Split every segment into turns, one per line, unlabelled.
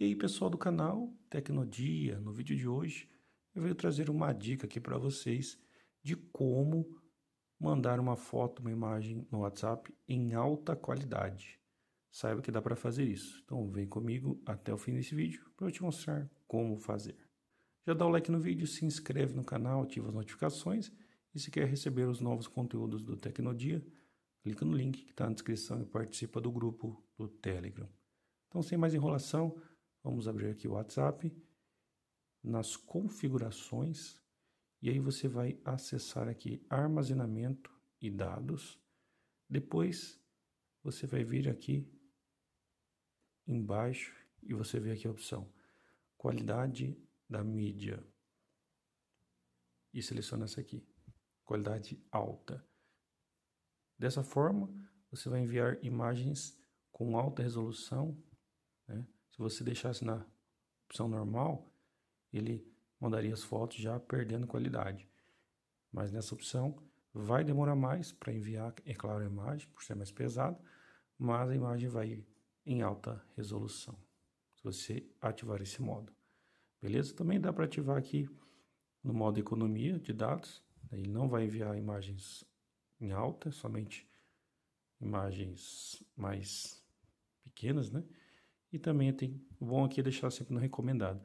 E aí, pessoal do canal Tecnodia, no vídeo de hoje eu venho trazer uma dica aqui para vocês de como mandar uma foto, uma imagem no WhatsApp em alta qualidade. Saiba que dá para fazer isso. Então vem comigo até o fim desse vídeo para eu te mostrar como fazer. Já dá o like no vídeo, se inscreve no canal, ativa as notificações e se quer receber os novos conteúdos do Tecnodia, clica no link que está na descrição e participa do grupo do Telegram. Então sem mais enrolação, Vamos abrir aqui o WhatsApp, nas configurações, e aí você vai acessar aqui armazenamento e dados. Depois você vai vir aqui embaixo e você vê aqui a opção qualidade da mídia e seleciona essa aqui, qualidade alta. Dessa forma, você vai enviar imagens com alta resolução, né? Se você deixasse na opção normal, ele mandaria as fotos já perdendo qualidade. Mas nessa opção vai demorar mais para enviar, é claro, a imagem, por ser mais pesado, mas a imagem vai em alta resolução. Se você ativar esse modo. Beleza? Também dá para ativar aqui no modo economia de dados. Né? Ele não vai enviar imagens em alta, somente imagens mais pequenas, né? E também tem bom aqui deixar sempre no recomendado.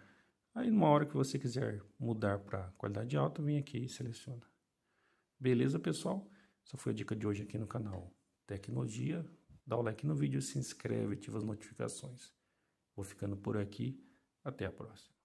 Aí, numa hora que você quiser mudar para qualidade alta, vem aqui e seleciona. Beleza, pessoal? Essa foi a dica de hoje aqui no canal Tecnologia. Dá o like no vídeo, se inscreve, ativa as notificações. Vou ficando por aqui. Até a próxima.